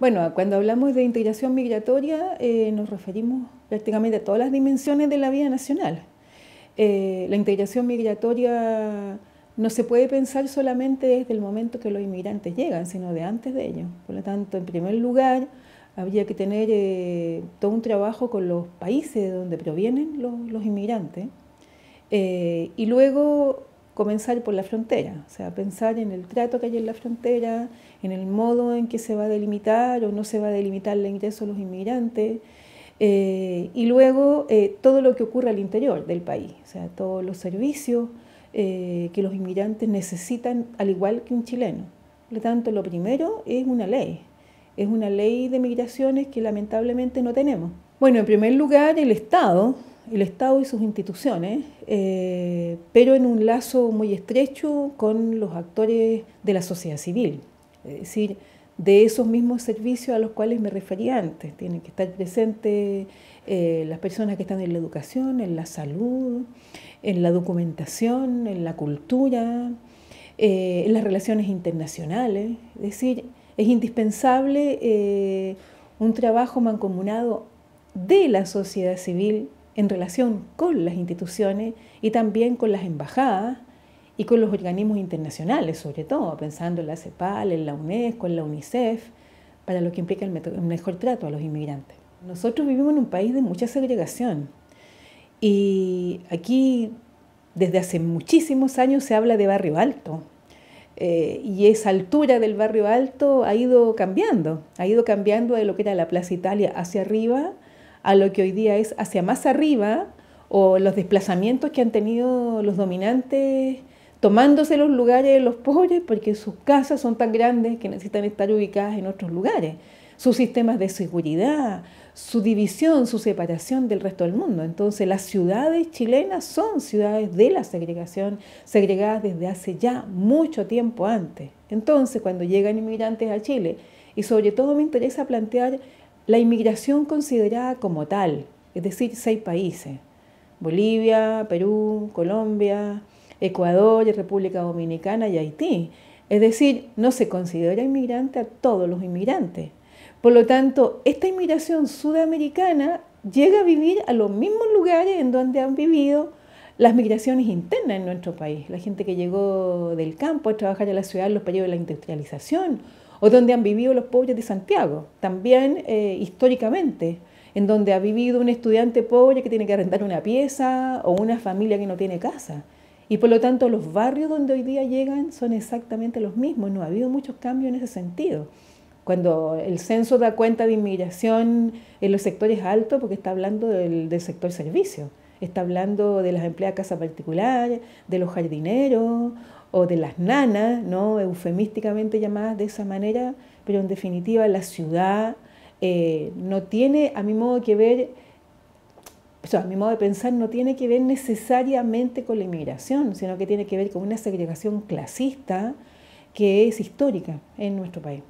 Bueno, cuando hablamos de integración migratoria eh, nos referimos prácticamente a todas las dimensiones de la vida nacional. Eh, la integración migratoria no se puede pensar solamente desde el momento que los inmigrantes llegan, sino de antes de ellos. Por lo tanto, en primer lugar, habría que tener eh, todo un trabajo con los países de donde provienen los, inmigrantes. y luego comenzar por la frontera, o sea, pensar en el trato que hay en la frontera, en el modo en que se va a delimitar o no se va a delimitar el ingreso de los inmigrantes, eh, y luego eh, todo lo que ocurre al interior del país, o sea, todos los servicios eh, que los inmigrantes necesitan, al igual que un chileno. Por lo tanto, lo primero es una ley, es una ley de migraciones que lamentablemente no tenemos. Bueno, en primer lugar, el Estado el Estado y sus instituciones, eh, pero en un lazo muy estrecho con los actores de la sociedad civil, es decir, de esos mismos servicios a los cuales me refería antes. Tienen que estar presentes eh, las personas que están en la educación, en la salud, en la documentación, en la cultura, eh, en las relaciones internacionales. Es decir, es indispensable un trabajo mancomunado de la sociedad civil en relación con las instituciones y también con las embajadas y con los organismos internacionales, sobre todo, pensando en la CEPAL, en la UNESCO, en la UNICEF, para lo que implica el mejor trato a los inmigrantes. Nosotros vivimos en un país de mucha segregación y aquí desde hace muchísimos años se habla de barrio alto eh, y esa altura del barrio alto ha ido cambiando, ha ido cambiando de lo que era la Plaza Italia hacia arriba a lo que hoy día es hacia más arriba o los desplazamientos que han tenido los dominantes tomándose los lugares de los pobres porque sus casas son tan grandes que necesitan estar ubicadas en otros lugares, sus sistemas de seguridad, su división, su separación del resto del mundo. Entonces las ciudades chilenas son ciudades de la segregación, segregadas desde hace ya mucho tiempo antes. Entonces cuando llegan inmigrantes a Chile, y sobre todo me interesa plantear la inmigración considerada como tal, es decir, seis países, Bolivia, Perú, Colombia, Ecuador, República Dominicana y Haití. Es decir, no se considera inmigrante a todos los inmigrantes. Por lo tanto, esta inmigración sudamericana llega a vivir a los mismos lugares en donde han vivido las migraciones internas en nuestro país, la gente que llegó del campo a trabajar en la ciudad en los periodos de la industrialización o donde han vivido los pobres de Santiago, también eh, históricamente, en donde ha vivido un estudiante pobre que tiene que arrendar una pieza o una familia que no tiene casa. Y por lo tanto los barrios donde hoy día llegan son exactamente los mismos, no ha habido muchos cambios en ese sentido. Cuando el censo da cuenta de inmigración en los sectores altos, porque está hablando del, sector servicio, está hablando de las empleadas de casa particular, de los jardineros o de las nanas, ¿no? eufemísticamente llamadas de esa manera, pero en definitiva la ciudad eh, no tiene, a mi modo que ver, a mi modo de pensar, no tiene que ver necesariamente con la inmigración, sino que tiene que ver con una segregación clasista que es histórica en nuestro país.